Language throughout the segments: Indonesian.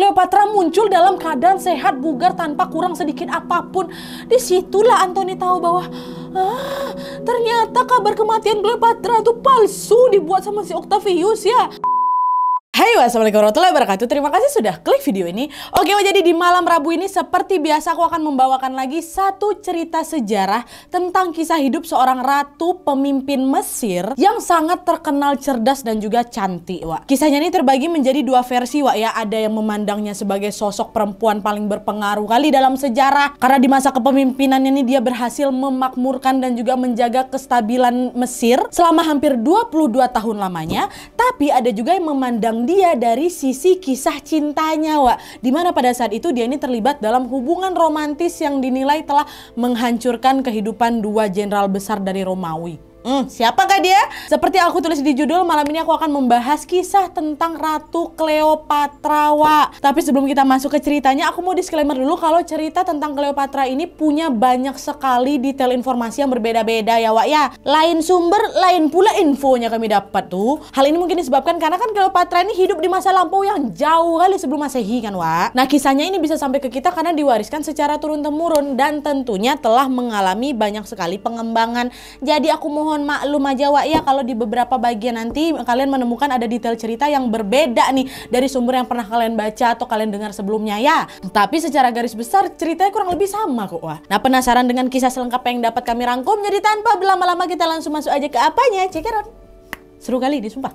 Cleopatra muncul dalam keadaan sehat, bugar, tanpa kurang sedikit apapun. Disitulah Antoni tahu bahwa ah, ternyata kabar kematian Cleopatra itu palsu dibuat sama si Octavius ya. Hai wassalamualaikum warahmatullahi wabarakatuh. Terima kasih sudah klik video ini. Oke, jadi di malam Rabu ini seperti biasa aku akan membawakan lagi satu cerita sejarah tentang kisah hidup seorang ratu pemimpin Mesir yang sangat terkenal cerdas dan juga cantik, Wak. Kisahnya ini terbagi menjadi dua versi, Wak ya. Ada yang memandangnya sebagai sosok perempuan paling berpengaruh kali dalam sejarah karena di masa kepemimpinannya ini dia berhasil memakmurkan dan juga menjaga kestabilan Mesir selama hampir 22 tahun lamanya. Tapi ada juga yang memandang dia dari sisi kisah cintanya, Wak. Dimana pada saat itu dia ini terlibat dalam hubungan romantis yang dinilai telah menghancurkan kehidupan dua jenderal besar dari Romawi. Hmm, siapakah dia? Seperti aku tulis di judul, malam ini aku akan membahas kisah tentang Ratu Cleopatra, Wak. Tapi sebelum kita masuk ke ceritanya, aku mau disclaimer dulu kalau cerita tentang Cleopatra ini punya banyak sekali detail informasi yang berbeda-beda ya, Wak ya. Lain sumber, lain pula infonya kami dapat tuh. Hal ini mungkin disebabkan karena kan Cleopatra ini hidup di masa lampau yang jauh kali sebelum Masehi kan, Wak. Nah, kisahnya ini bisa sampai ke kita karena diwariskan secara turun-temurun dan tentunya telah mengalami banyak sekali pengembangan. Jadi aku mohon mohon maklum aja Wak ya kalau di beberapa bagian nanti kalian menemukan ada detail cerita yang berbeda nih dari sumber yang pernah kalian baca atau kalian dengar sebelumnya ya. Tapi secara garis besar ceritanya kurang lebih sama kok Wah. Nah penasaran dengan kisah selengkapnya yang dapat kami rangkum jadi tanpa berlama-lama kita langsung masuk aja ke apanya. Cekeron. Seru kali ini sumpah.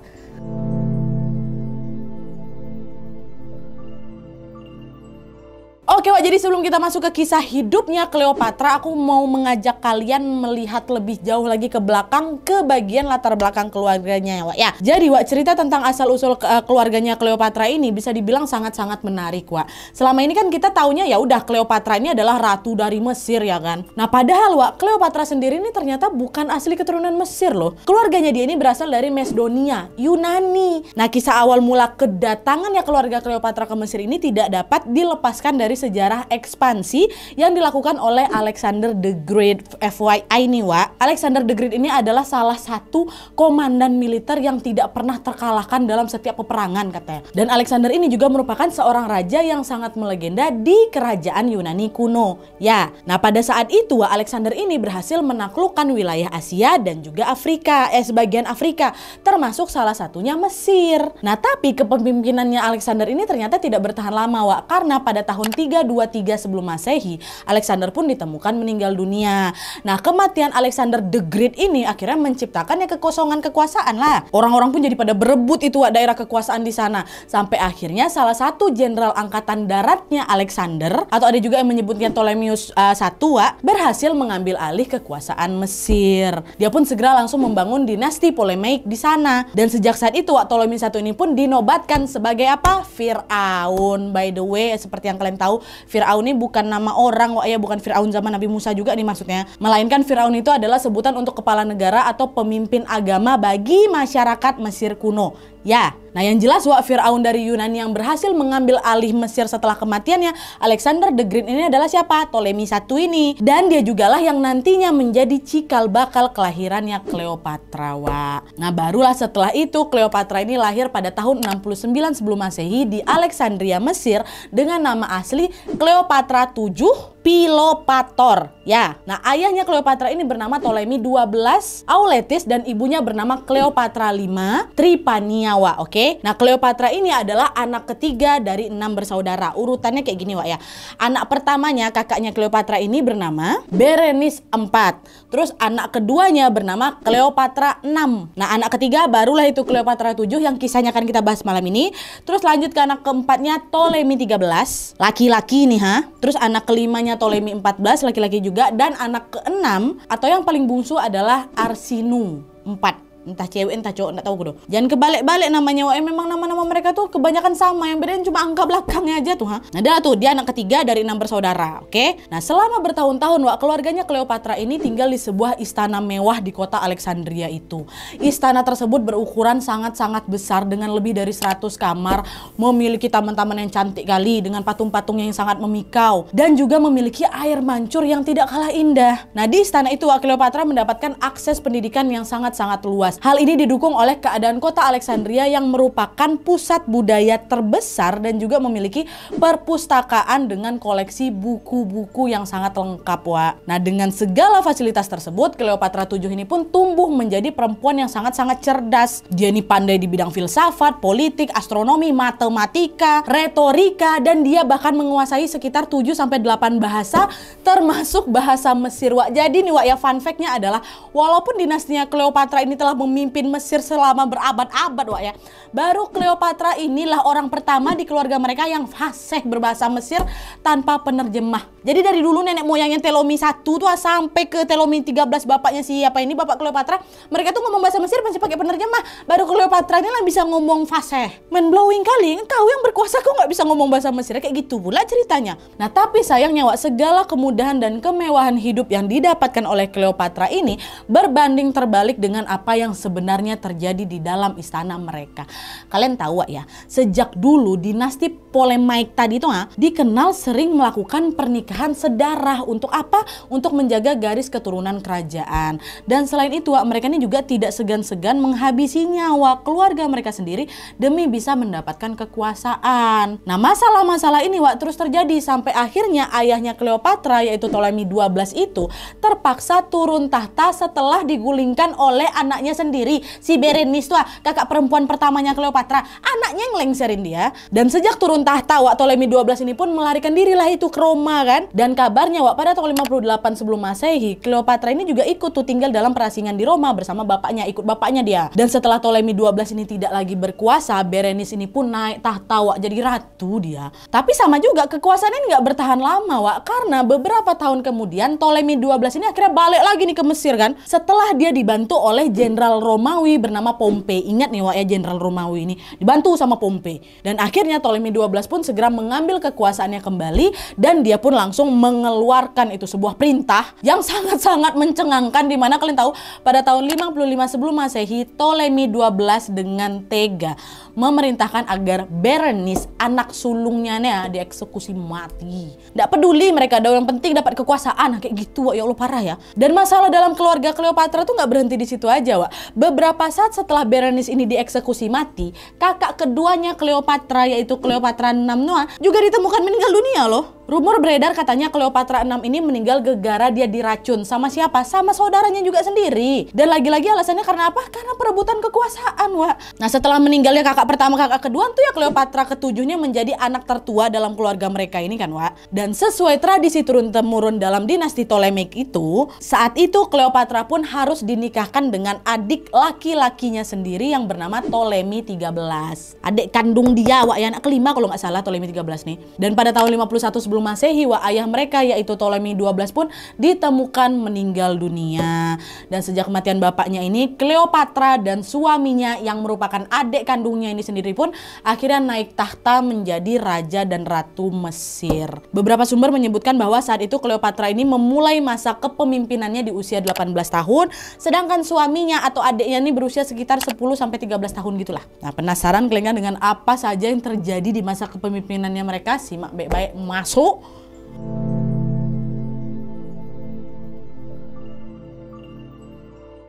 Oke Wak, jadi sebelum kita masuk ke kisah hidupnya Cleopatra, aku mau mengajak kalian melihat lebih jauh lagi ke belakang, ke bagian latar belakang keluarganya ya Wak. Ya, jadi Wak, cerita tentang asal-usul eh, keluarganya Cleopatra ini bisa dibilang sangat-sangat menarik Wak. Selama ini kan kita taunya ya udah Cleopatra ini adalah ratu dari Mesir ya kan. Nah padahal Wak, Cleopatra sendiri ini ternyata bukan asli keturunan Mesir loh. Keluarganya dia ini berasal dari Mesdonia, Yunani. Nah kisah awal mula kedatangannya keluarga Cleopatra ke Mesir ini tidak dapat dilepaskan dari sejarah ekspansi yang dilakukan oleh Alexander the Great FYI ini Wak. Alexander the Great ini adalah salah satu komandan militer yang tidak pernah terkalahkan dalam setiap peperangan katanya. Dan Alexander ini juga merupakan seorang raja yang sangat melegenda di kerajaan Yunani kuno. Ya, nah pada saat itu Alexander ini berhasil menaklukkan wilayah Asia dan juga Afrika, eh sebagian Afrika, termasuk salah satunya Mesir. Nah tapi kepemimpinannya Alexander ini ternyata tidak bertahan lama Wak, karena pada tahun 3 323 sebelum Masehi, Alexander pun ditemukan meninggal dunia. Nah, kematian Alexander the Great ini akhirnya menciptakan ya kekosongan kekuasaan lah. Orang-orang pun jadi pada berebut itu daerah kekuasaan di sana. Sampai akhirnya salah satu jenderal angkatan daratnya Alexander atau ada juga yang menyebutnya Ptolemius uh, eh, I berhasil mengambil alih kekuasaan Mesir. Dia pun segera langsung membangun dinasti Ptolemaic di sana. Dan sejak saat itu Ptolemius I ini pun dinobatkan sebagai apa? Firaun. By the way, seperti yang kalian tahu tahu Firaun ini bukan nama orang kok ya bukan Firaun zaman Nabi Musa juga nih maksudnya melainkan Firaun itu adalah sebutan untuk kepala negara atau pemimpin agama bagi masyarakat Mesir kuno Ya, nah yang jelas Wak Fir'aun dari Yunani yang berhasil mengambil alih Mesir setelah kematiannya Alexander the Great ini adalah siapa? Ptolemy satu ini. Dan dia jugalah yang nantinya menjadi cikal bakal kelahirannya Cleopatra Wak. Nah barulah setelah itu Cleopatra ini lahir pada tahun 69 sebelum masehi di Alexandria Mesir dengan nama asli Cleopatra 7 Pilopator ya. Nah, ayahnya Cleopatra ini bernama Ptolemy 12 Auletes, dan ibunya bernama Cleopatra 5 Tripaniawa, oke? Okay? Nah, Cleopatra ini adalah anak ketiga dari enam bersaudara. Urutannya kayak gini, Wak ya. Anak pertamanya kakaknya Cleopatra ini bernama Berenice 4. Terus anak keduanya bernama Cleopatra 6. Nah, anak ketiga barulah itu Cleopatra 7 yang kisahnya akan kita bahas malam ini. Terus lanjut ke anak keempatnya Ptolemy 13, laki-laki nih ha. Terus anak kelimanya Ptolemy 14 laki-laki juga dan anak keenam atau yang paling bungsu adalah Arsinum 4 entah cewek entah cowok enggak tahu gue dong jangan kebalik-balik namanya WM eh, memang nama-nama mereka tuh kebanyakan sama yang bedanya cuma angka belakangnya aja tuh ha nah dia tuh dia anak ketiga dari enam bersaudara oke okay? nah selama bertahun-tahun wak keluarganya Cleopatra ini tinggal di sebuah istana mewah di kota Alexandria itu istana tersebut berukuran sangat-sangat besar dengan lebih dari 100 kamar memiliki taman-taman yang cantik kali dengan patung-patung yang sangat memikau dan juga memiliki air mancur yang tidak kalah indah nah di istana itu wak Cleopatra mendapatkan akses pendidikan yang sangat-sangat luas Hal ini didukung oleh keadaan kota Alexandria yang merupakan pusat budaya terbesar dan juga memiliki perpustakaan dengan koleksi buku-buku yang sangat lengkap, Wak. Nah, dengan segala fasilitas tersebut, Cleopatra VII ini pun tumbuh menjadi perempuan yang sangat-sangat cerdas. Dia ini pandai di bidang filsafat, politik, astronomi, matematika, retorika, dan dia bahkan menguasai sekitar 7-8 bahasa, termasuk bahasa Mesir, Wak. Jadi nih, Wak, ya fun fact-nya adalah, walaupun dinastinya Cleopatra ini telah memimpin Mesir selama berabad-abad wak ya. Baru Cleopatra inilah orang pertama di keluarga mereka yang fasih berbahasa Mesir tanpa penerjemah. Jadi dari dulu nenek moyangnya Telomi 1 tuh sampai ke Telomi 13 bapaknya siapa ini bapak Cleopatra, mereka tuh ngomong bahasa Mesir masih pakai penerjemah. Baru Cleopatra ini bisa ngomong fasih. Men blowing kali, kau yang berkuasa kok nggak bisa ngomong bahasa Mesir kayak gitu pula ceritanya. Nah tapi sayangnya wak segala kemudahan dan kemewahan hidup yang didapatkan oleh Cleopatra ini berbanding terbalik dengan apa yang yang sebenarnya terjadi di dalam istana mereka. Kalian tahu ya, sejak dulu dinasti Polemaik tadi itu ha, dikenal sering melakukan pernikahan sedarah untuk apa? Untuk menjaga garis keturunan kerajaan. Dan selain itu, ha, mereka ini juga tidak segan-segan menghabisi nyawa keluarga mereka sendiri demi bisa mendapatkan kekuasaan. Nah, masalah-masalah ini Wak terus terjadi sampai akhirnya ayahnya Cleopatra yaitu Ptolemy 12 itu terpaksa turun tahta setelah digulingkan oleh anaknya sendiri, si Berenice tuh ah, kakak perempuan pertamanya Cleopatra, anaknya yang lengserin dia. Dan sejak turun tahta, Wak Ptolemy 12 ini pun melarikan dirilah itu ke Roma kan. Dan kabarnya Wak pada tahun 58 sebelum Masehi, Cleopatra ini juga ikut tuh tinggal dalam perasingan di Roma bersama bapaknya, ikut bapaknya dia. Dan setelah Ptolemy 12 ini tidak lagi berkuasa, Berenice ini pun naik tahta Wak jadi ratu dia. Tapi sama juga kekuasaannya nggak bertahan lama Wak, karena beberapa tahun kemudian Ptolemy 12 ini akhirnya balik lagi nih ke Mesir kan. Setelah dia dibantu oleh Jenderal jenderal Romawi bernama Pompei. Ingat nih wah ya jenderal Romawi ini dibantu sama Pompei. Dan akhirnya Ptolemy 12 pun segera mengambil kekuasaannya kembali dan dia pun langsung mengeluarkan itu sebuah perintah yang sangat-sangat mencengangkan di mana kalian tahu pada tahun 55 sebelum Masehi Ptolemy 12 dengan tega memerintahkan agar Berenice anak sulungnya nih ya, dieksekusi mati. Tidak peduli mereka ada yang penting dapat kekuasaan kayak gitu Wak ya Allah parah ya. Dan masalah dalam keluarga Cleopatra tuh nggak berhenti di situ aja Wak beberapa saat setelah Berenice ini dieksekusi mati, kakak keduanya Cleopatra yaitu Cleopatra Namnoa juga ditemukan meninggal dunia loh. Rumor beredar katanya Cleopatra 6 ini meninggal gegara dia diracun sama siapa? Sama saudaranya juga sendiri. Dan lagi-lagi alasannya karena apa? Karena perebutan kekuasaan, Wak. Nah, setelah meninggalnya kakak pertama, kakak kedua tuh ya Cleopatra ketujuhnya menjadi anak tertua dalam keluarga mereka ini kan, Wak. Dan sesuai tradisi turun-temurun dalam dinasti Ptolemaic itu, saat itu Cleopatra pun harus dinikahkan dengan adik laki-lakinya sendiri yang bernama Ptolemy 13. Adik kandung dia, Wak, ya anak kelima kalau nggak salah Ptolemy 13 nih. Dan pada tahun 51 sebelum sebelum Masehi wa ayah mereka yaitu Ptolemy 12 pun ditemukan meninggal dunia. Dan sejak kematian bapaknya ini Cleopatra dan suaminya yang merupakan adik kandungnya ini sendiri pun akhirnya naik tahta menjadi raja dan ratu Mesir. Beberapa sumber menyebutkan bahwa saat itu Cleopatra ini memulai masa kepemimpinannya di usia 18 tahun sedangkan suaminya atau adiknya ini berusia sekitar 10 sampai 13 tahun gitulah. Nah, penasaran kalian dengan apa saja yang terjadi di masa kepemimpinannya mereka? Simak baik-baik masuk お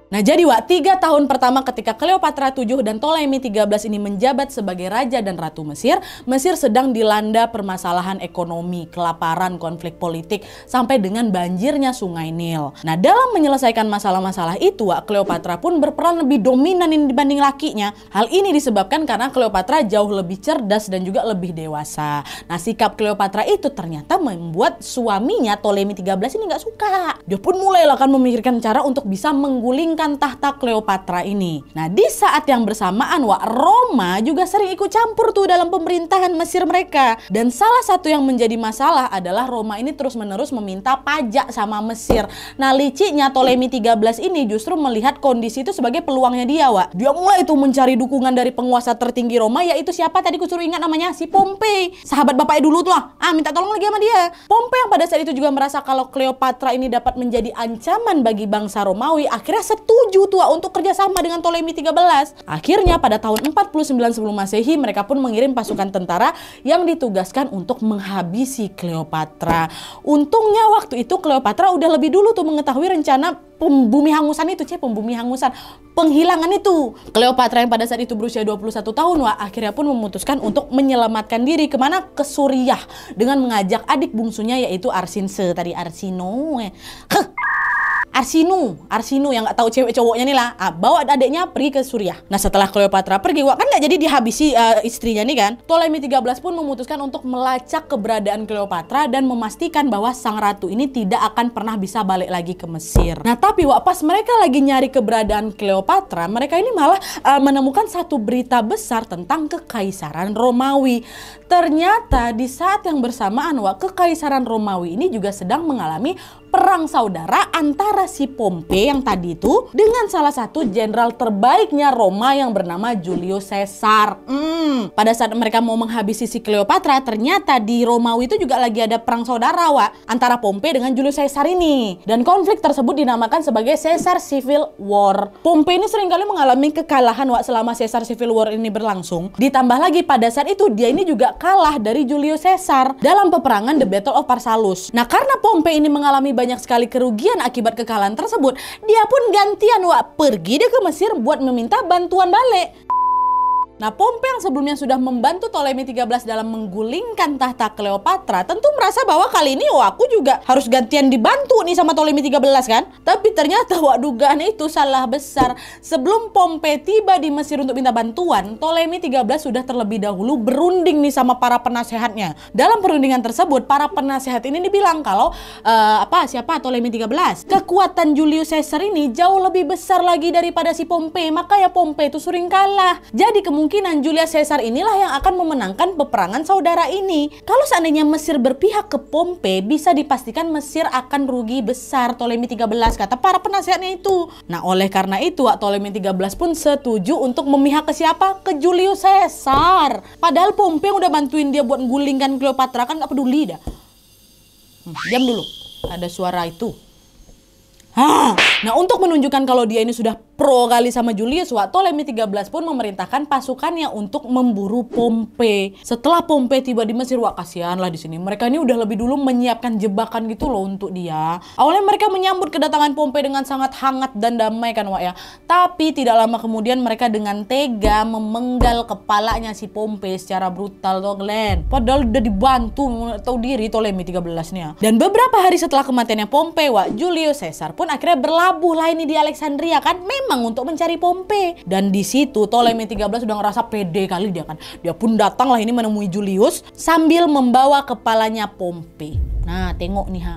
Nah jadi Wak, tiga tahun pertama ketika Cleopatra VII dan Ptolemy XIII ini menjabat sebagai raja dan ratu Mesir, Mesir sedang dilanda permasalahan ekonomi, kelaparan, konflik politik, sampai dengan banjirnya sungai Nil. Nah dalam menyelesaikan masalah-masalah itu, Wak, Cleopatra pun berperan lebih dominan dibanding lakinya. Hal ini disebabkan karena Cleopatra jauh lebih cerdas dan juga lebih dewasa. Nah sikap Cleopatra itu ternyata membuat suaminya Ptolemy XIII ini nggak suka. Dia pun mulailah kan memikirkan cara untuk bisa mengguling menggulingkan tahta Cleopatra ini. Nah, di saat yang bersamaan Wak Roma juga sering ikut campur tuh dalam pemerintahan Mesir mereka. Dan salah satu yang menjadi masalah adalah Roma ini terus-menerus meminta pajak sama Mesir. Nah, liciknya Ptolemy 13 ini justru melihat kondisi itu sebagai peluangnya dia, Wak. Dia mulai itu mencari dukungan dari penguasa tertinggi Roma yaitu siapa tadi kusuruh ingat namanya? Si Pompei. Sahabat bapaknya dulu tuh lah. Ah, minta tolong lagi sama dia. Pompei yang pada saat itu juga merasa kalau Cleopatra ini dapat menjadi ancaman bagi bangsa Romawi, akhirnya set setuju tua untuk kerjasama dengan Ptolemy 13. Akhirnya pada tahun 49 sebelum masehi mereka pun mengirim pasukan tentara yang ditugaskan untuk menghabisi Cleopatra. Untungnya waktu itu Cleopatra udah lebih dulu tuh mengetahui rencana pembumi hangusan itu, cie pembumi hangusan, penghilangan itu. Cleopatra yang pada saat itu berusia 21 tahun, wah akhirnya pun memutuskan untuk menyelamatkan diri kemana ke Suriah dengan mengajak adik bungsunya yaitu Arsinse tadi Arsino. Arsinu, Arsinu yang nggak tahu cewek cowoknya nih lah, ah, bawa adiknya pergi ke Suriah. Nah setelah Cleopatra pergi, wah kan nggak jadi dihabisi uh, istrinya nih kan. Ptolemy 13 pun memutuskan untuk melacak keberadaan Cleopatra dan memastikan bahwa sang ratu ini tidak akan pernah bisa balik lagi ke Mesir. Nah tapi wah pas mereka lagi nyari keberadaan Cleopatra, mereka ini malah uh, menemukan satu berita besar tentang kekaisaran Romawi. Ternyata di saat yang bersamaan wah kekaisaran Romawi ini juga sedang mengalami perang saudara antara si Pompei yang tadi itu dengan salah satu jenderal terbaiknya Roma yang bernama Julius Caesar. Hmm, pada saat mereka mau menghabisi si Cleopatra, ternyata di Romawi itu juga lagi ada perang saudara, wa antara Pompei dengan Julius Caesar ini. Dan konflik tersebut dinamakan sebagai Caesar Civil War. Pompei ini seringkali mengalami kekalahan, wa selama Caesar Civil War ini berlangsung. Ditambah lagi pada saat itu dia ini juga kalah dari Julius Caesar dalam peperangan The Battle of Pharsalus. Nah, karena Pompei ini mengalami banyak sekali kerugian akibat kekalahan tersebut, dia pun gantian Wak pergi dia ke Mesir buat meminta bantuan balik. Nah, Pompei yang sebelumnya sudah membantu Ptolemy 13 dalam menggulingkan tahta Cleopatra, tentu merasa bahwa kali ini oh aku juga harus gantian dibantu nih sama Ptolemy 13 kan? Tapi ternyata wah dugaan itu salah besar. Sebelum Pompei tiba di Mesir untuk minta bantuan, Ptolemy 13 sudah terlebih dahulu berunding nih sama para penasehatnya. Dalam perundingan tersebut, para penasehat ini dibilang kalau e, apa siapa Ptolemy 13? Kekuatan Julius Caesar ini jauh lebih besar lagi daripada si Pompei maka ya Pompei itu sering kalah. Jadi kemungkinan kemungkinan Julius Caesar inilah yang akan memenangkan peperangan saudara ini. Kalau seandainya Mesir berpihak ke Pompei, bisa dipastikan Mesir akan rugi besar Ptolemy 13 kata para penasihatnya itu. Nah, oleh karena itu Ptolemy 13 pun setuju untuk memihak ke siapa? Ke Julius Caesar. Padahal Pompei udah bantuin dia buat gulingkan Cleopatra kan gak peduli dah. Hmm, diam dulu. Ada suara itu. Hah. Nah, untuk menunjukkan kalau dia ini sudah pro kali sama Julius, Lemi 13 pun memerintahkan pasukannya untuk memburu Pompe. Setelah Pompe tiba di Mesir, wah kasihan lah di sini. Mereka ini udah lebih dulu menyiapkan jebakan gitu loh untuk dia. Awalnya mereka menyambut kedatangan Pompe dengan sangat hangat dan damai kan wak ya. Tapi tidak lama kemudian mereka dengan tega memenggal kepalanya si Pompe secara brutal tuh Glenn. Padahal udah dibantu tahu diri Lemi 13 nya. Dan beberapa hari setelah kematiannya Pompe, wak Julius Caesar pun akhirnya berlabuh lah ini di Alexandria kan. mem memang untuk mencari Pompe Dan di situ Ptolemy 13 sudah ngerasa pede kali dia kan. Dia pun datanglah ini menemui Julius sambil membawa kepalanya Pompe Nah, tengok nih ha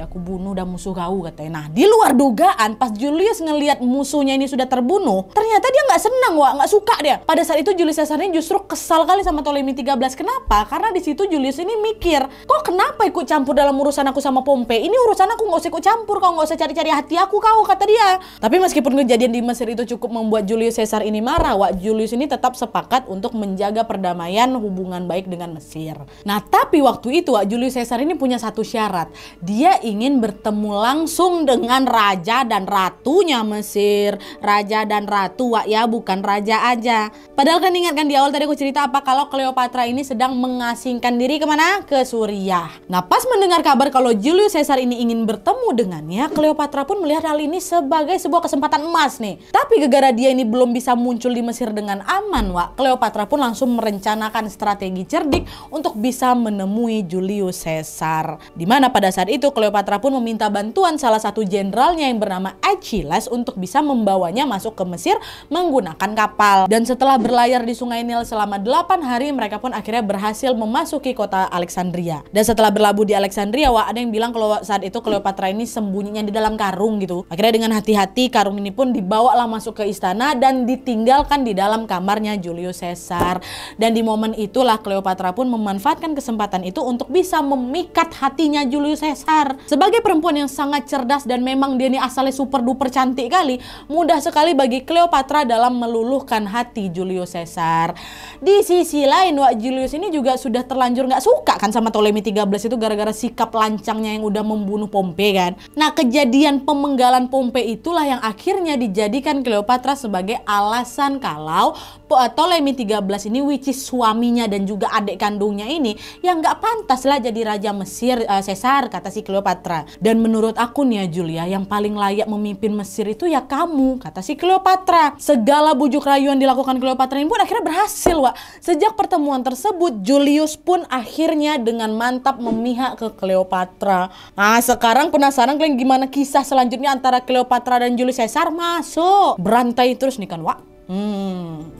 udah aku bunuh udah musuh kau katanya nah di luar dugaan pas Julius ngelihat musuhnya ini sudah terbunuh ternyata dia nggak senang wah nggak suka dia pada saat itu Julius Caesar ini justru kesal kali sama Ptolemy 13 kenapa karena di situ Julius ini mikir kok kenapa ikut campur dalam urusan aku sama Pompei ini urusan aku nggak usah ikut campur kau nggak usah cari-cari hati aku kau kata dia tapi meskipun kejadian di Mesir itu cukup membuat Julius Caesar ini marah wah Julius ini tetap sepakat untuk menjaga perdamaian hubungan baik dengan Mesir nah tapi waktu itu wak Julius Caesar ini punya satu syarat dia ingin bertemu langsung dengan raja dan ratunya Mesir. Raja dan ratu Wak ya bukan raja aja. Padahal kan ingat kan di awal tadi aku cerita apa kalau Cleopatra ini sedang mengasingkan diri kemana? Ke Suriah. Nah pas mendengar kabar kalau Julius Caesar ini ingin bertemu dengannya, Cleopatra pun melihat hal ini sebagai sebuah kesempatan emas nih. Tapi gegara dia ini belum bisa muncul di Mesir dengan aman Wak, Cleopatra pun langsung merencanakan strategi cerdik untuk bisa menemui Julius Caesar. Dimana pada saat itu Cleopatra Cleopatra pun meminta bantuan salah satu jenderalnya yang bernama Achilles untuk bisa membawanya masuk ke Mesir menggunakan kapal. Dan setelah berlayar di Sungai Nil selama 8 hari, mereka pun akhirnya berhasil memasuki kota Alexandria. Dan setelah berlabuh di Alexandria, wah ada yang bilang kalau saat itu Cleopatra ini sembunyinya di dalam karung gitu. Akhirnya dengan hati-hati karung ini pun dibawa lah masuk ke istana dan ditinggalkan di dalam kamarnya Julius Caesar. Dan di momen itulah Cleopatra pun memanfaatkan kesempatan itu untuk bisa memikat hatinya Julius Caesar. Sebagai perempuan yang sangat cerdas dan memang dia ini asalnya super duper cantik kali, mudah sekali bagi Cleopatra dalam meluluhkan hati Julius Caesar. Di sisi lain, Wak Julius ini juga sudah terlanjur nggak suka kan sama Ptolemy 13 itu gara-gara sikap lancangnya yang udah membunuh Pompei kan. Nah, kejadian pemenggalan Pompei itulah yang akhirnya dijadikan Cleopatra sebagai alasan kalau Ptolemy 13 ini which is suaminya dan juga adik kandungnya ini yang nggak pantas lah jadi raja Mesir uh, Caesar kata si Cleopatra Cleopatra. Dan menurut aku nih ya Julia, yang paling layak memimpin Mesir itu ya kamu, kata si Cleopatra. Segala bujuk rayuan dilakukan Cleopatra ini pun akhirnya berhasil, Wak. Sejak pertemuan tersebut, Julius pun akhirnya dengan mantap memihak ke Cleopatra. Nah, sekarang penasaran kalian gimana kisah selanjutnya antara Cleopatra dan Julius Caesar? Masuk! Berantai terus nih kan, Wak. Hmm.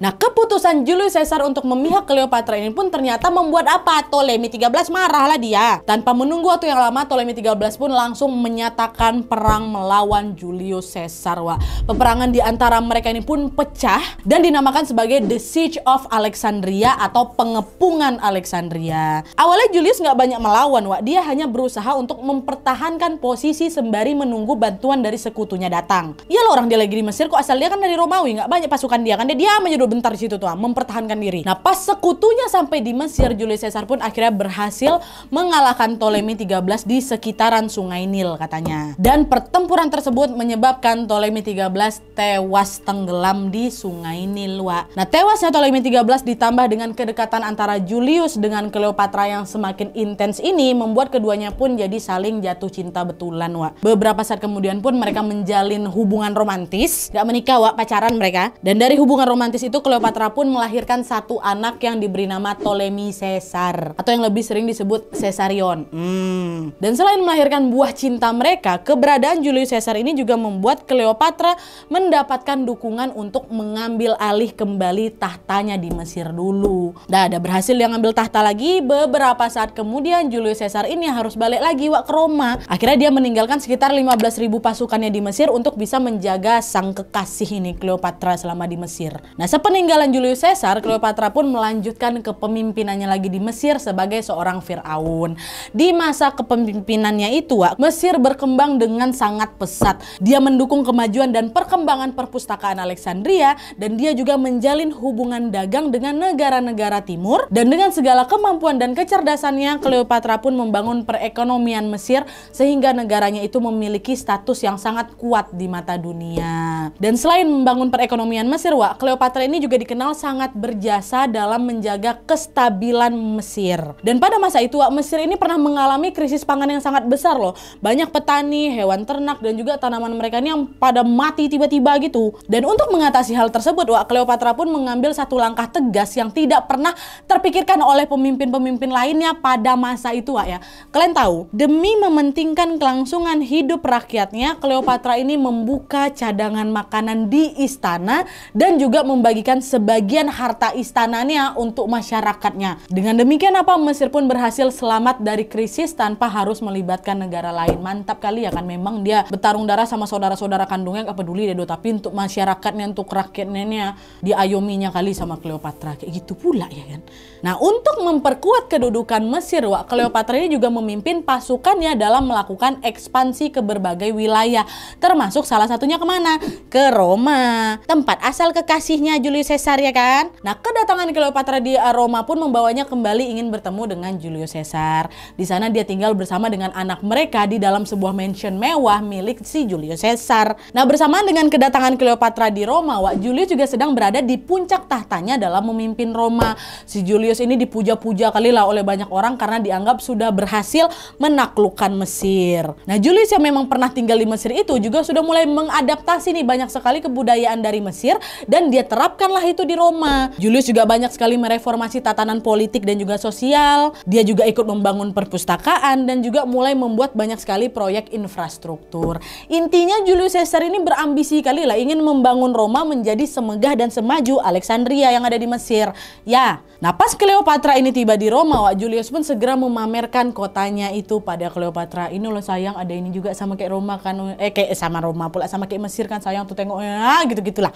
Nah, keputusan Julius Caesar untuk memihak Cleopatra ini pun ternyata membuat apa? Ptolemy 13 marahlah dia. Tanpa menunggu waktu yang lama, Ptolemy 13 pun langsung menyatakan perang melawan Julius Caesar. Wah, peperangan di antara mereka ini pun pecah dan dinamakan sebagai The Siege of Alexandria atau pengepungan Alexandria. Awalnya Julius nggak banyak melawan, Wak. Dia hanya berusaha untuk mempertahankan posisi sembari menunggu bantuan dari sekutunya datang. Iya loh orang dia lagi di Mesir kok asal dia kan dari Romawi, nggak banyak pasukan dia kan dia diam aja sebentar di situ tuh, ah, mempertahankan diri. Nah, pas sekutunya sampai di Mesir, Julius Caesar pun akhirnya berhasil mengalahkan Ptolemy 13 di sekitaran Sungai Nil katanya. Dan pertempuran tersebut menyebabkan Ptolemy 13 tewas tenggelam di Sungai Nil, Wak. Nah, tewasnya Ptolemy 13 ditambah dengan kedekatan antara Julius dengan Cleopatra yang semakin intens ini membuat keduanya pun jadi saling jatuh cinta betulan, Wak. Beberapa saat kemudian pun mereka menjalin hubungan romantis, gak menikah, Wak, pacaran mereka. Dan dari hubungan romantis itu Cleopatra pun melahirkan satu anak yang diberi nama Ptolemy Caesar atau yang lebih sering disebut Caesarion. Hmm. Dan selain melahirkan buah cinta mereka, keberadaan Julius Caesar ini juga membuat Cleopatra mendapatkan dukungan untuk mengambil alih kembali tahtanya di Mesir dulu. Nah, ada berhasil yang ngambil tahta lagi, beberapa saat kemudian Julius Caesar ini harus balik lagi wak ke Roma. Akhirnya dia meninggalkan sekitar 15.000 pasukannya di Mesir untuk bisa menjaga sang kekasih ini Cleopatra selama di Mesir. Nah, seperti peninggalan Julius Caesar, Cleopatra pun melanjutkan kepemimpinannya lagi di Mesir sebagai seorang Fir'aun. Di masa kepemimpinannya itu, Mesir berkembang dengan sangat pesat. Dia mendukung kemajuan dan perkembangan perpustakaan Alexandria dan dia juga menjalin hubungan dagang dengan negara-negara timur dan dengan segala kemampuan dan kecerdasannya Cleopatra pun membangun perekonomian Mesir sehingga negaranya itu memiliki status yang sangat kuat di mata dunia. Dan selain membangun perekonomian Mesir, Wak, Cleopatra ini juga dikenal sangat berjasa dalam menjaga kestabilan Mesir. Dan pada masa itu Mesir ini pernah mengalami krisis pangan yang sangat besar loh. Banyak petani, hewan ternak dan juga tanaman mereka ini yang pada mati tiba-tiba gitu. Dan untuk mengatasi hal tersebut, Wak Cleopatra pun mengambil satu langkah tegas yang tidak pernah terpikirkan oleh pemimpin-pemimpin lainnya pada masa itu Wak ya. Kalian tahu, demi mementingkan kelangsungan hidup rakyatnya, Cleopatra ini membuka cadangan makanan di istana dan juga membagi membagikan sebagian harta istananya untuk masyarakatnya. Dengan demikian apa Mesir pun berhasil selamat dari krisis tanpa harus melibatkan negara lain. Mantap kali ya kan memang dia bertarung darah sama saudara-saudara kandungnya gak peduli deh tapi untuk masyarakatnya untuk rakyatnya diayominya kali sama Cleopatra kayak gitu pula ya kan. Nah, untuk memperkuat kedudukan Mesir, Wak, Cleopatra ini juga memimpin pasukannya dalam melakukan ekspansi ke berbagai wilayah, termasuk salah satunya kemana? Ke Roma, tempat asal kekasihnya juga Julius Caesar ya kan? Nah, kedatangan Cleopatra di eh, Roma pun membawanya kembali ingin bertemu dengan Julius Caesar. Di sana dia tinggal bersama dengan anak mereka di dalam sebuah mansion mewah milik si Julius Caesar. Nah, bersamaan dengan kedatangan Cleopatra di Roma, Wak Julius juga sedang berada di puncak tahtanya dalam memimpin Roma. Si Julius ini dipuja-puja kali lah oleh banyak orang karena dianggap sudah berhasil menaklukkan Mesir. Nah, Julius yang memang pernah tinggal di Mesir itu juga sudah mulai mengadaptasi nih banyak sekali kebudayaan dari Mesir dan dia terapkan terapkanlah itu di Roma. Julius juga banyak sekali mereformasi tatanan politik dan juga sosial. Dia juga ikut membangun perpustakaan dan juga mulai membuat banyak sekali proyek infrastruktur. Intinya Julius Caesar ini berambisi kali lah ingin membangun Roma menjadi semegah dan semaju Alexandria yang ada di Mesir. Ya, nah pas Cleopatra ini tiba di Roma, Wak Julius pun segera memamerkan kotanya itu pada Cleopatra. Ini loh sayang ada ini juga sama kayak Roma kan, eh kayak sama Roma pula sama kayak Mesir kan sayang tuh tengoknya gitu gitulah.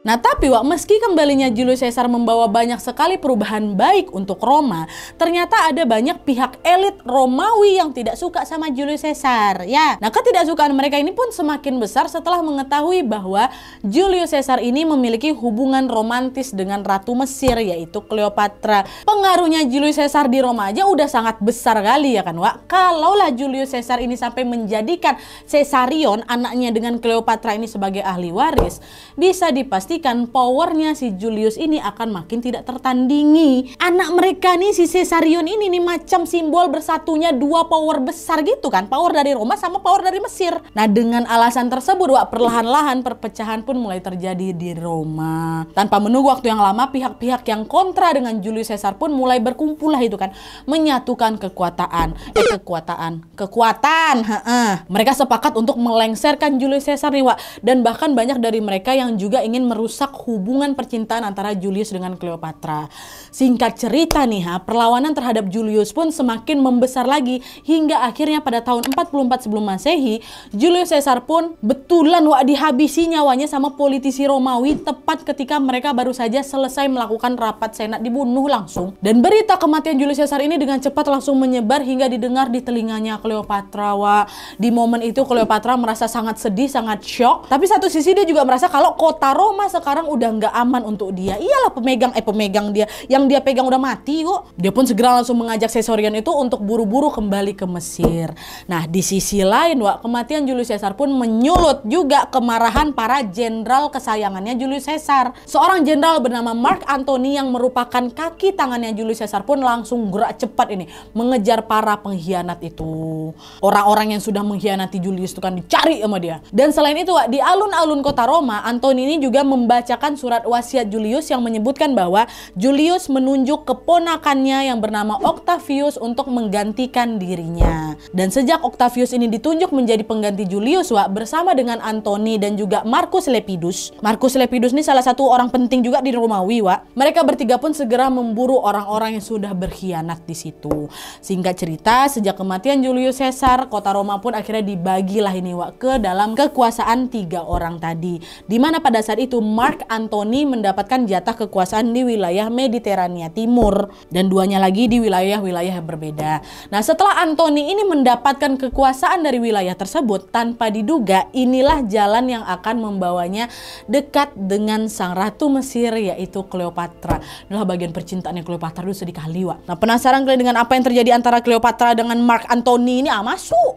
Nah, tapi Wak, meski kembalinya Julius Caesar membawa banyak sekali perubahan baik untuk Roma, ternyata ada banyak pihak elit Romawi yang tidak suka sama Julius Caesar, ya. Nah, ketidaksukaan mereka ini pun semakin besar setelah mengetahui bahwa Julius Caesar ini memiliki hubungan romantis dengan ratu Mesir yaitu Cleopatra. Pengaruhnya Julius Caesar di Roma aja udah sangat besar kali ya kan, Wak. Kalaulah Julius Caesar ini sampai menjadikan Caesarion anaknya dengan Cleopatra ini sebagai ahli waris, bisa dipastikan dipastikan powernya si Julius ini akan makin tidak tertandingi. Anak mereka nih si Caesarion ini nih macam simbol bersatunya dua power besar gitu kan. Power dari Roma sama power dari Mesir. Nah dengan alasan tersebut wak perlahan-lahan perpecahan pun mulai terjadi di Roma. Tanpa menunggu waktu yang lama pihak-pihak yang kontra dengan Julius Caesar pun mulai berkumpul lah itu kan. Menyatukan kekuatan. Eh kekuatan. Kekuatan. Ha -ha. Mereka sepakat untuk melengsarkan Julius Caesar nih wak. Dan bahkan banyak dari mereka yang juga ingin merusak hubungan percintaan antara Julius dengan Cleopatra. Singkat cerita nih ha, perlawanan terhadap Julius pun semakin membesar lagi hingga akhirnya pada tahun 44 sebelum Masehi, Julius Caesar pun betulan wak dihabisi nyawanya sama politisi Romawi tepat ketika mereka baru saja selesai melakukan rapat senat dibunuh langsung. Dan berita kematian Julius Caesar ini dengan cepat langsung menyebar hingga didengar di telinganya Cleopatra wak. Di momen itu Cleopatra merasa sangat sedih, sangat shock. Tapi satu sisi dia juga merasa kalau kota Roma sekarang udah nggak aman untuk dia. Iyalah pemegang eh pemegang dia yang dia pegang udah mati kok. Dia pun segera langsung mengajak Caesarion itu untuk buru-buru kembali ke Mesir. Nah, di sisi lain, Wak, kematian Julius Caesar pun menyulut juga kemarahan para jenderal kesayangannya Julius Caesar. Seorang jenderal bernama Mark Antony yang merupakan kaki tangannya Julius Caesar pun langsung gerak cepat ini mengejar para pengkhianat itu. Orang-orang yang sudah mengkhianati Julius itu kan dicari sama dia. Dan selain itu, Wak, di alun-alun kota Roma, Antony ini juga membacakan surat wasiat Julius yang menyebutkan bahwa Julius menunjuk keponakannya yang bernama Octavius untuk menggantikan dirinya. Dan sejak Octavius ini ditunjuk menjadi pengganti Julius Wak, bersama dengan Antoni dan juga Marcus Lepidus. Marcus Lepidus ini salah satu orang penting juga di Romawi, Wak. Mereka bertiga pun segera memburu orang-orang yang sudah berkhianat di situ. Singkat cerita, sejak kematian Julius Caesar, kota Roma pun akhirnya dibagilah ini Wak ke dalam kekuasaan tiga orang tadi. Dimana pada saat itu Mark Antony mendapatkan jatah kekuasaan di wilayah Mediterania Timur dan duanya lagi di wilayah-wilayah yang berbeda. Nah, setelah Antony ini mendapatkan kekuasaan dari wilayah tersebut tanpa diduga, inilah jalan yang akan membawanya dekat dengan sang ratu Mesir yaitu Cleopatra. Inilah bagian percintaan yang Cleopatra dulu sedikit haliwa. Nah, penasaran kalian dengan apa yang terjadi antara Cleopatra dengan Mark Antony ini? Ah, masuk.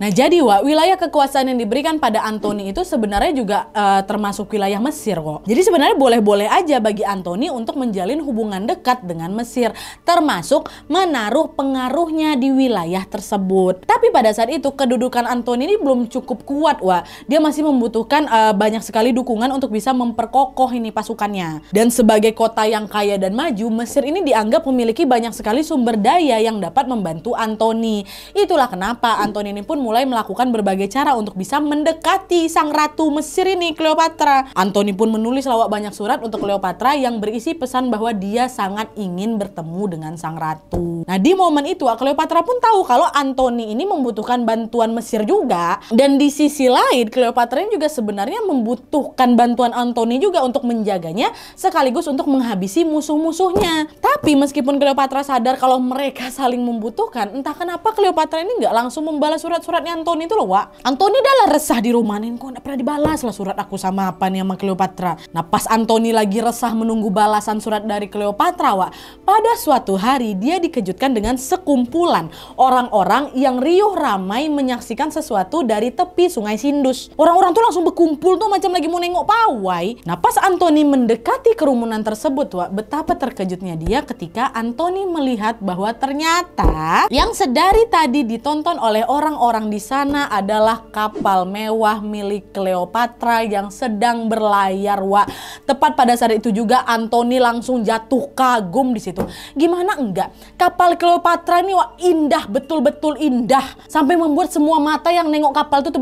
Nah, jadi Wak, wilayah kekuasaan yang diberikan pada Antoni itu sebenarnya juga uh, termasuk wilayah Mesir kok. Jadi sebenarnya boleh-boleh aja bagi Antoni untuk menjalin hubungan dekat dengan Mesir, termasuk menaruh pengaruhnya di wilayah tersebut. Tapi pada saat itu kedudukan Antoni ini belum cukup kuat, Wak. Dia masih membutuhkan uh, banyak sekali dukungan untuk bisa memperkokoh ini pasukannya. Dan sebagai kota yang kaya dan maju, Mesir ini dianggap memiliki banyak sekali sumber daya yang dapat membantu Antoni. Itulah kenapa Antoni ini pun mulai melakukan berbagai cara untuk bisa mendekati sang ratu Mesir ini, Cleopatra. Antoni pun menulis lawak banyak surat untuk Cleopatra yang berisi pesan bahwa dia sangat ingin bertemu dengan sang ratu. Nah, di momen itu ah, Cleopatra pun tahu kalau Antoni ini membutuhkan bantuan Mesir juga. Dan di sisi lain, Cleopatra juga sebenarnya membutuhkan bantuan Antoni juga untuk menjaganya sekaligus untuk menghabisi musuh-musuhnya. Tapi meskipun Cleopatra sadar kalau mereka saling membutuhkan, entah kenapa Cleopatra ini nggak langsung membalas surat-surat suratnya Antoni itu loh, Wak. Antoni adalah resah di rumah nih. kok gak pernah dibalas lah surat aku sama apa nih sama Cleopatra. Nah pas Antoni lagi resah menunggu balasan surat dari Cleopatra, Wak. Pada suatu hari dia dikejutkan dengan sekumpulan orang-orang yang riuh ramai menyaksikan sesuatu dari tepi sungai Sindus. Orang-orang tuh langsung berkumpul tuh macam lagi mau nengok pawai. Nah pas Antoni mendekati kerumunan tersebut, Wak, betapa terkejutnya dia ketika Antoni melihat bahwa ternyata yang sedari tadi ditonton oleh orang-orang di sana adalah kapal mewah milik Cleopatra yang sedang berlayar, Wak. Tepat pada saat itu juga Antoni langsung jatuh kagum di situ. Gimana enggak? Kapal Cleopatra ini Wak indah, betul-betul indah. Sampai membuat semua mata yang nengok kapal itu tuh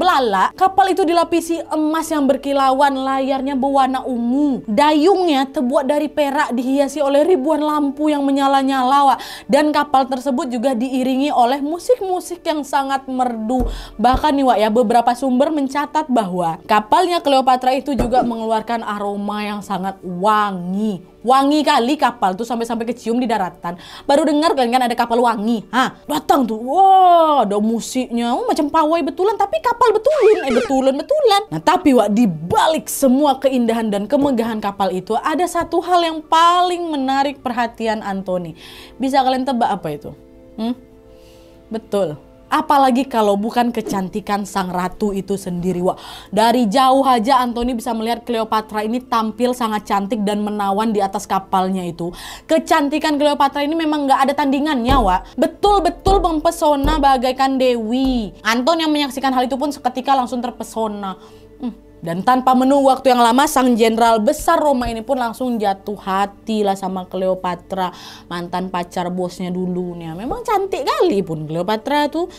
Kapal itu dilapisi emas yang berkilauan, layarnya berwarna ungu. Dayungnya terbuat dari perak dihiasi oleh ribuan lampu yang menyala-nyala, Wak. Dan kapal tersebut juga diiringi oleh musik-musik yang sangat merdu Bahkan nih Wak ya, beberapa sumber mencatat bahwa kapalnya Cleopatra itu juga mengeluarkan aroma yang sangat wangi. Wangi kali kapal tuh sampai-sampai kecium di daratan. Baru dengar kalian kan ada kapal wangi. Hah, datang tuh. Wah, ada musiknya. Oh, macam pawai betulan tapi kapal betulan, Eh, betulan betulan. Nah, tapi Wak di balik semua keindahan dan kemegahan kapal itu ada satu hal yang paling menarik perhatian Anthony. Bisa kalian tebak apa itu? Hmm? Betul Apalagi kalau bukan kecantikan sang ratu itu sendiri. Wah, dari jauh aja Antoni bisa melihat Cleopatra ini tampil sangat cantik dan menawan di atas kapalnya itu. Kecantikan Cleopatra ini memang nggak ada tandingannya, wah Betul-betul mempesona bagaikan Dewi. Anton yang menyaksikan hal itu pun seketika langsung terpesona. Hmm. Dan tanpa menunggu waktu yang lama, sang jenderal besar Roma ini pun langsung jatuh hati lah sama Cleopatra, mantan pacar bosnya dulu. nih memang cantik kali pun Cleopatra tuh.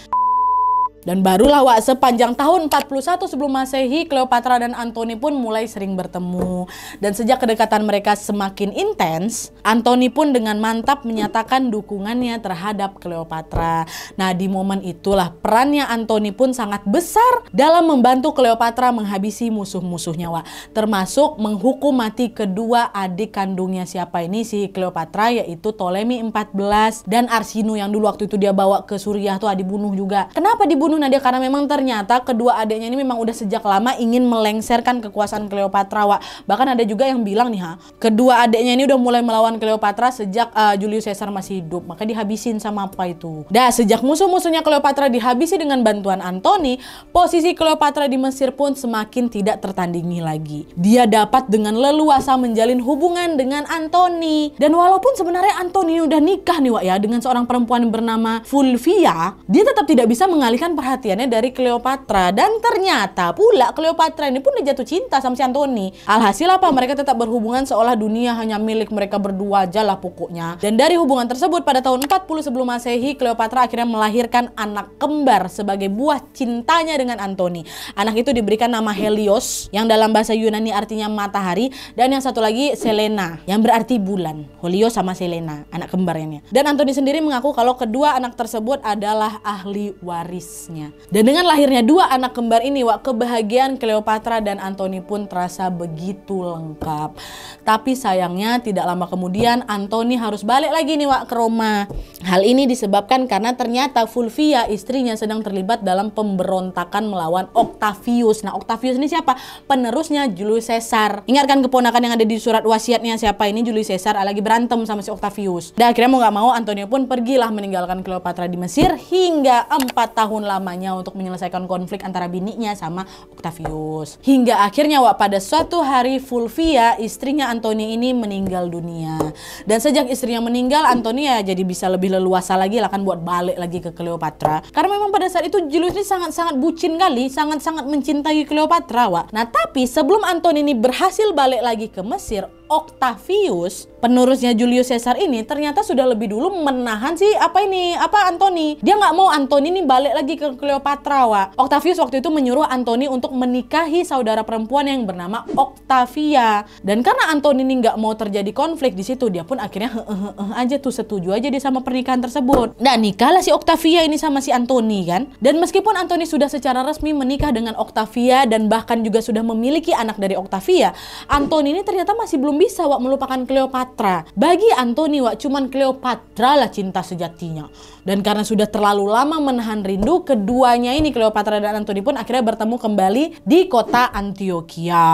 Dan barulah Wak sepanjang tahun 41 sebelum Masehi, Cleopatra dan Antoni pun mulai sering bertemu. Dan sejak kedekatan mereka semakin intens, Antoni pun dengan mantap menyatakan dukungannya terhadap Cleopatra. Nah di momen itulah perannya Antoni pun sangat besar dalam membantu Cleopatra menghabisi musuh-musuhnya Wak. Termasuk menghukum mati kedua adik kandungnya siapa ini si Cleopatra yaitu Ptolemy 14 dan Arsinoe yang dulu waktu itu dia bawa ke Suriah tuh dibunuh juga. Kenapa dibunuh? dibunuh Nadia karena memang ternyata kedua adiknya ini memang udah sejak lama ingin melengserkan kekuasaan Cleopatra Wak. Bahkan ada juga yang bilang nih ha, kedua adiknya ini udah mulai melawan Cleopatra sejak uh, Julius Caesar masih hidup. Maka dihabisin sama apa itu. Dah sejak musuh-musuhnya Cleopatra dihabisi dengan bantuan Antoni, posisi Cleopatra di Mesir pun semakin tidak tertandingi lagi. Dia dapat dengan leluasa menjalin hubungan dengan Antoni. Dan walaupun sebenarnya Antoni udah nikah nih Wak ya dengan seorang perempuan bernama Fulvia, dia tetap tidak bisa mengalihkan perhatiannya dari Cleopatra dan ternyata pula Cleopatra ini pun dia jatuh cinta sama si Antoni. Alhasil apa mereka tetap berhubungan seolah dunia hanya milik mereka berdua aja lah pokoknya. Dan dari hubungan tersebut pada tahun 40 sebelum Masehi Cleopatra akhirnya melahirkan anak kembar sebagai buah cintanya dengan Antoni. Anak itu diberikan nama Helios yang dalam bahasa Yunani artinya matahari dan yang satu lagi Selena yang berarti bulan. Helios sama Selena anak kembarnya. Dan Antoni sendiri mengaku kalau kedua anak tersebut adalah ahli waris atasnya. Dan dengan lahirnya dua anak kembar ini, wak kebahagiaan Cleopatra dan Antoni pun terasa begitu lengkap. Tapi sayangnya tidak lama kemudian Antoni harus balik lagi nih wak ke Roma. Hal ini disebabkan karena ternyata Fulvia istrinya sedang terlibat dalam pemberontakan melawan Octavius. Nah Octavius ini siapa? Penerusnya Julius Caesar. Ingatkan keponakan yang ada di surat wasiatnya siapa ini Julius Caesar lagi berantem sama si Octavius. Dan akhirnya mau nggak mau Antonio pun pergilah meninggalkan Cleopatra di Mesir hingga empat tahun lalu lamanya untuk menyelesaikan konflik antara bininya sama Octavius. Hingga akhirnya Wak pada suatu hari Fulvia, istrinya Antonia ini meninggal dunia. Dan sejak istrinya meninggal, Antonia ya jadi bisa lebih leluasa lagi lah kan buat balik lagi ke Cleopatra. Karena memang pada saat itu Julius ini sangat-sangat bucin kali, sangat-sangat mencintai Cleopatra, Wak. Nah, tapi sebelum Antonia ini berhasil balik lagi ke Mesir, Octavius, penerusnya Julius Caesar ini ternyata sudah lebih dulu menahan si apa ini, apa Antoni. Dia nggak mau Antoni ini balik lagi ke Cleopatra, wa. Octavius waktu itu menyuruh Antoni untuk menikahi saudara perempuan yang bernama Octavia. Dan karena Antoni ini nggak mau terjadi konflik di situ, dia pun akhirnya he -he -he aja tuh setuju aja dia sama pernikahan tersebut. Nah, nikahlah si Octavia ini sama si Antoni kan. Dan meskipun Antoni sudah secara resmi menikah dengan Octavia dan bahkan juga sudah memiliki anak dari Octavia, Antoni ini ternyata masih belum bisa Wak melupakan Cleopatra. Bagi Anthony Wak cuman Cleopatra lah cinta sejatinya. Dan karena sudah terlalu lama menahan rindu, keduanya ini Cleopatra dan Antoni pun akhirnya bertemu kembali di kota Antioquia.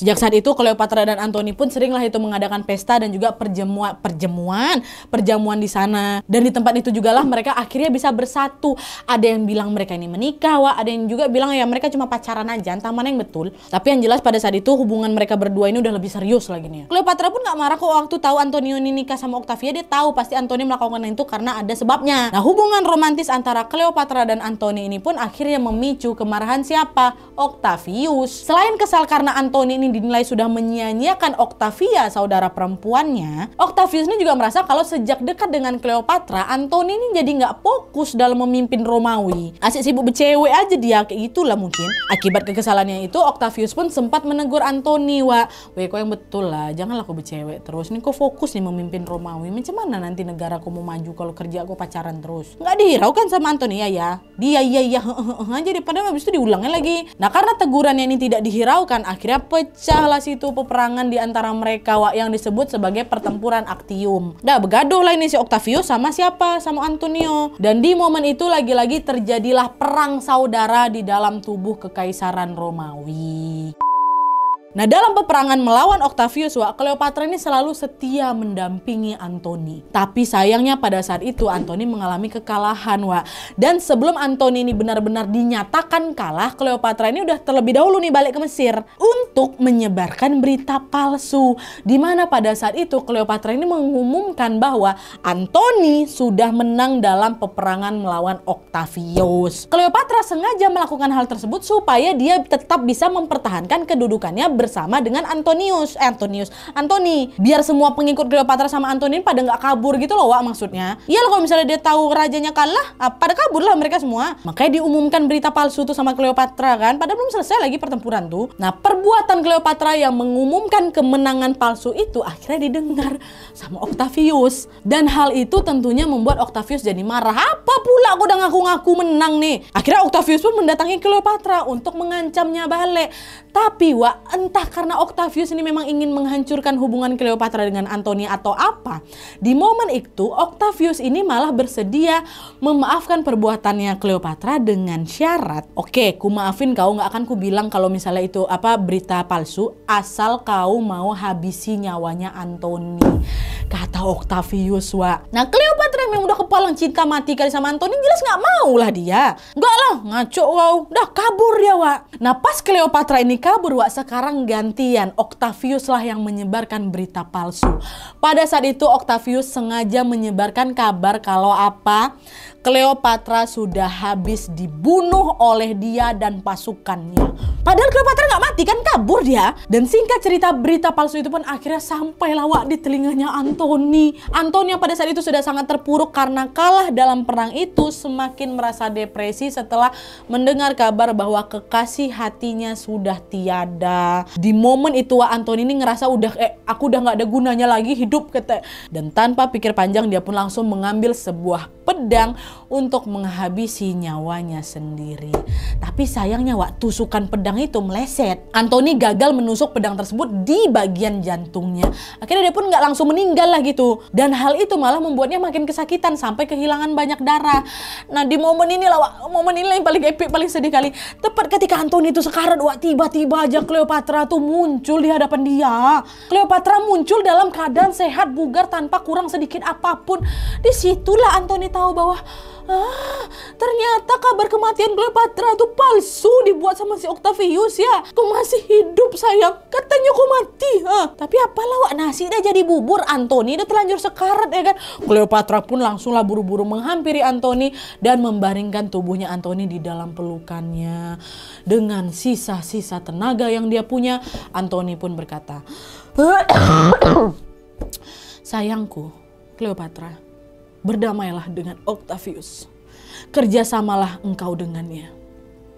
Sejak saat itu Cleopatra dan Antoni pun seringlah itu mengadakan pesta dan juga perjemuan perjemuan perjamuan di sana. Dan di tempat itu jugalah mereka akhirnya bisa bersatu. Ada yang bilang mereka ini menikah, Wak. Ada yang juga bilang ya mereka cuma pacaran aja, entah mana yang betul. Tapi yang jelas pada saat itu hubungan mereka berdua ini udah lebih serius lagi nih. Ya. Cleopatra pun nggak marah kok waktu tahu Antonio ini nikah sama Octavia dia tahu pasti Antonio melakukan itu karena ada sebabnya. Nah hubungan romantis antara Cleopatra dan Antonio ini pun akhirnya memicu kemarahan siapa? Octavius. Selain kesal karena Antonio ini dinilai sudah menyia-nyiakan Octavia saudara perempuannya, Octavius ini juga merasa kalau sejak dekat dengan Cleopatra, Antonio ini jadi nggak fokus dalam memimpin Romawi. Asik sibuk becewe aja dia kayak gitulah mungkin. Akibat kekesalannya itu Octavius pun sempat menegur Antoni, "Wa, weko yang betul lah janganlah kau bercewek terus ini kau fokus nih memimpin Romawi macam mana nanti negara kau mau maju kalau kerja kau pacaran terus nggak dihiraukan sama Antoni ya ya dia iya iya aja daripada habis itu diulangnya lagi nah karena teguran yang ini tidak dihiraukan akhirnya pecahlah situ peperangan di antara mereka wak yang disebut sebagai pertempuran Actium dah begaduh lah ini si Octavio sama siapa sama Antonio dan di momen itu lagi-lagi terjadilah perang saudara di dalam tubuh kekaisaran Romawi. Nah, dalam peperangan melawan Octavius, Wak, Cleopatra ini selalu setia mendampingi Antoni. Tapi sayangnya pada saat itu Antoni mengalami kekalahan, Wak. Dan sebelum Antoni ini benar-benar dinyatakan kalah, Cleopatra ini udah terlebih dahulu nih balik ke Mesir untuk menyebarkan berita palsu. Di mana pada saat itu Cleopatra ini mengumumkan bahwa Antoni sudah menang dalam peperangan melawan Octavius. Cleopatra sengaja melakukan hal tersebut supaya dia tetap bisa mempertahankan kedudukannya bersama dengan Antonius eh, Antonius Antoni biar semua pengikut Cleopatra sama Antonin pada nggak kabur gitu loh Wak maksudnya iya loh kalau misalnya dia tahu rajanya kalah ah, pada kabur lah mereka semua makanya diumumkan berita palsu tuh sama Cleopatra kan padahal belum selesai lagi pertempuran tuh nah perbuatan Cleopatra yang mengumumkan kemenangan palsu itu akhirnya didengar sama Octavius dan hal itu tentunya membuat Octavius jadi marah apa pula aku udah ngaku-ngaku menang nih akhirnya Octavius pun mendatangi Cleopatra untuk mengancamnya balik tapi Wa, entah karena Octavius ini memang ingin menghancurkan hubungan Cleopatra dengan Antoni atau apa, di momen itu Octavius ini malah bersedia memaafkan perbuatannya Cleopatra dengan syarat, oke, okay, ku maafin kau gak akan ku bilang kalau misalnya itu apa berita palsu, asal kau mau habisi nyawanya Antoni, kata Octavius Wa. Nah Cleopatra memang udah kepalang cinta mati kali sama Antoni jelas nggak mau lah dia nggak lah ngaco wow udah kabur dia Wak nah pas Cleopatra ini kabur Wak sekarang gantian Octavius lah yang menyebarkan berita palsu pada saat itu Octavius sengaja menyebarkan kabar kalau apa Cleopatra sudah habis dibunuh oleh dia dan pasukannya. Padahal Cleopatra nggak mati kan kabur dia. Dan singkat cerita berita palsu itu pun akhirnya sampai lawak di telinganya Antoni. Antoni yang pada saat itu sudah sangat terpuruk karena kalah dalam perang itu semakin merasa depresi setelah mendengar kabar bahwa kekasih hatinya sudah tiada. Di momen itu Antoni ini ngerasa udah eh aku udah nggak ada gunanya lagi hidup kata. Dan tanpa pikir panjang dia pun langsung mengambil sebuah pedang untuk menghabisi nyawanya sendiri. Tapi sayangnya waktu tusukan pedang itu meleset. Anthony gagal menusuk pedang tersebut di bagian jantungnya. Akhirnya dia pun nggak langsung meninggal lah gitu. Dan hal itu malah membuatnya makin kesakitan sampai kehilangan banyak darah. Nah di momen ini lah, momen ini yang paling epic, paling sedih kali. Tepat ketika Anthony itu sekarat Wak, tiba-tiba aja Cleopatra tuh muncul di hadapan dia. Cleopatra muncul dalam keadaan sehat, bugar, tanpa kurang sedikit apapun. Disitulah Anthony tahu bahwa Ah, ternyata kabar kematian Cleopatra itu palsu dibuat sama si Octavius ya. Kau masih hidup sayang. Katanya kau mati. Ha. Ah. Tapi apalah, wak nasi dah jadi bubur. Antoni udah telanjur sekarat ya kan. Cleopatra pun langsunglah buru-buru menghampiri Antoni. dan membaringkan tubuhnya Antoni di dalam pelukannya. Dengan sisa-sisa tenaga yang dia punya, Antoni pun berkata, Sayangku, Cleopatra, Berdamailah dengan Octavius. Kerjasamalah engkau dengannya.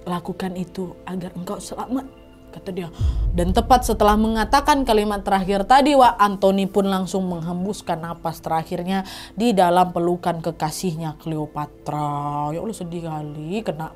Lakukan itu agar engkau selamat. Kata dia. Dan tepat setelah mengatakan kalimat terakhir tadi, Wak Antoni pun langsung menghembuskan napas terakhirnya di dalam pelukan kekasihnya Cleopatra. Ya Allah sedih kali, kena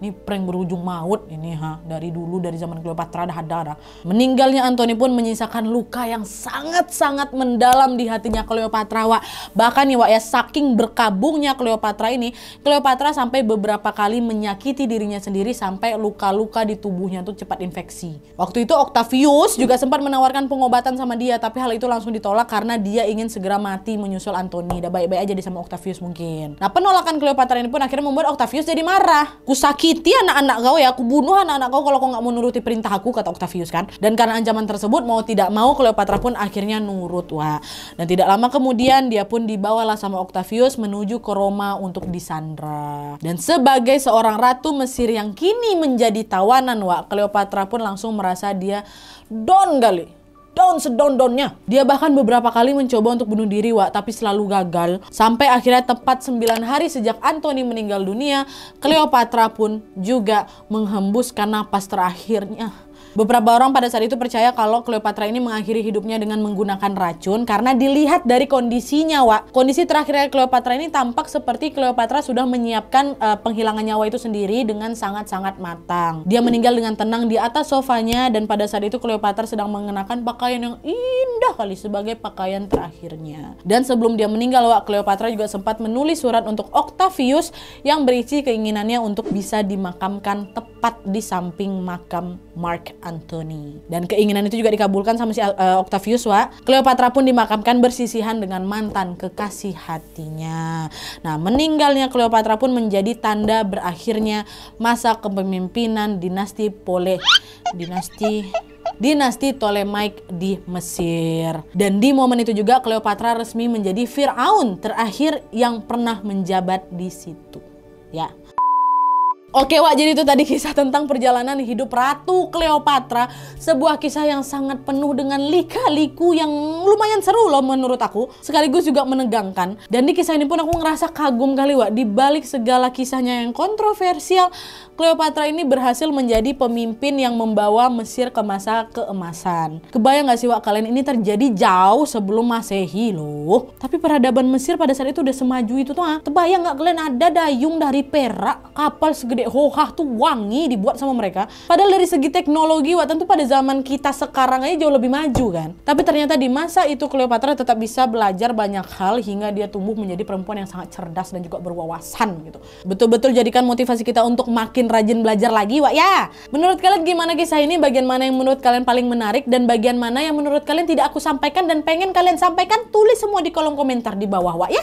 ini prank berujung maut ini ha dari dulu dari zaman Cleopatra dah ada. Meninggalnya Anthony pun menyisakan luka yang sangat-sangat mendalam di hatinya Cleopatra wak Bahkan nih wa ya saking berkabungnya Cleopatra ini, Cleopatra sampai beberapa kali menyakiti dirinya sendiri sampai luka-luka di tubuhnya tuh cepat infeksi. Waktu itu Octavius juga sempat menawarkan pengobatan sama dia tapi hal itu langsung ditolak karena dia ingin segera mati menyusul Anthony. Dah baik-baik aja di sama Octavius mungkin. Nah, penolakan Cleopatra ini pun akhirnya membuat Octavius jadi marah. Kusaki sakiti anak-anak kau ya, aku bunuh anak-anak kau kalau kau nggak mau nuruti perintah aku, kata Octavius kan. Dan karena ancaman tersebut, mau tidak mau Cleopatra pun akhirnya nurut. Wah, dan tidak lama kemudian dia pun dibawalah sama Octavius menuju ke Roma untuk disandra. Dan sebagai seorang ratu Mesir yang kini menjadi tawanan, wah Cleopatra pun langsung merasa dia don kali down sedon downnya Dia bahkan beberapa kali mencoba untuk bunuh diri, Wak, tapi selalu gagal. Sampai akhirnya tepat 9 hari sejak antoni meninggal dunia, Cleopatra pun juga menghembuskan napas terakhirnya. Beberapa orang pada saat itu percaya kalau Cleopatra ini mengakhiri hidupnya dengan menggunakan racun karena dilihat dari kondisinya, Wak. Kondisi terakhirnya Cleopatra ini tampak seperti Cleopatra sudah menyiapkan uh, penghilangan nyawa itu sendiri dengan sangat-sangat matang. Dia meninggal dengan tenang di atas sofanya dan pada saat itu Cleopatra sedang mengenakan pakaian yang indah kali sebagai pakaian terakhirnya. Dan sebelum dia meninggal, Wak, Cleopatra juga sempat menulis surat untuk Octavius yang berisi keinginannya untuk bisa dimakamkan tepat di samping makam Mark Anthony. Dan keinginan itu juga dikabulkan sama si eh, Octavius, Wa. Cleopatra pun dimakamkan bersisihan dengan mantan kekasih hatinya. Nah, meninggalnya Cleopatra pun menjadi tanda berakhirnya masa kepemimpinan dinasti Pole dinasti dinasti Ptolemaik di Mesir. Dan di momen itu juga Cleopatra resmi menjadi Firaun terakhir yang pernah menjabat di situ. Ya. Oke Wak, jadi itu tadi kisah tentang perjalanan hidup Ratu Cleopatra. Sebuah kisah yang sangat penuh dengan lika-liku yang lumayan seru loh menurut aku. Sekaligus juga menegangkan. Dan di kisah ini pun aku ngerasa kagum kali Wak. Di balik segala kisahnya yang kontroversial, Cleopatra ini berhasil menjadi pemimpin yang membawa Mesir ke masa keemasan. Kebayang gak sih Wak kalian ini terjadi jauh sebelum Masehi loh. Tapi peradaban Mesir pada saat itu udah semaju itu tuh ah. Kebayang gak kalian ada dayung dari perak, kapal segede hohah tuh wangi dibuat sama mereka. Padahal dari segi teknologi wah tentu pada zaman kita sekarang aja jauh lebih maju kan. Tapi ternyata di masa itu Cleopatra tetap bisa belajar banyak hal hingga dia tumbuh menjadi perempuan yang sangat cerdas dan juga berwawasan gitu. Betul-betul jadikan motivasi kita untuk makin rajin belajar lagi wah ya. Menurut kalian gimana kisah ini? Bagian mana yang menurut kalian paling menarik dan bagian mana yang menurut kalian tidak aku sampaikan dan pengen kalian sampaikan? Tulis semua di kolom komentar di bawah wah ya.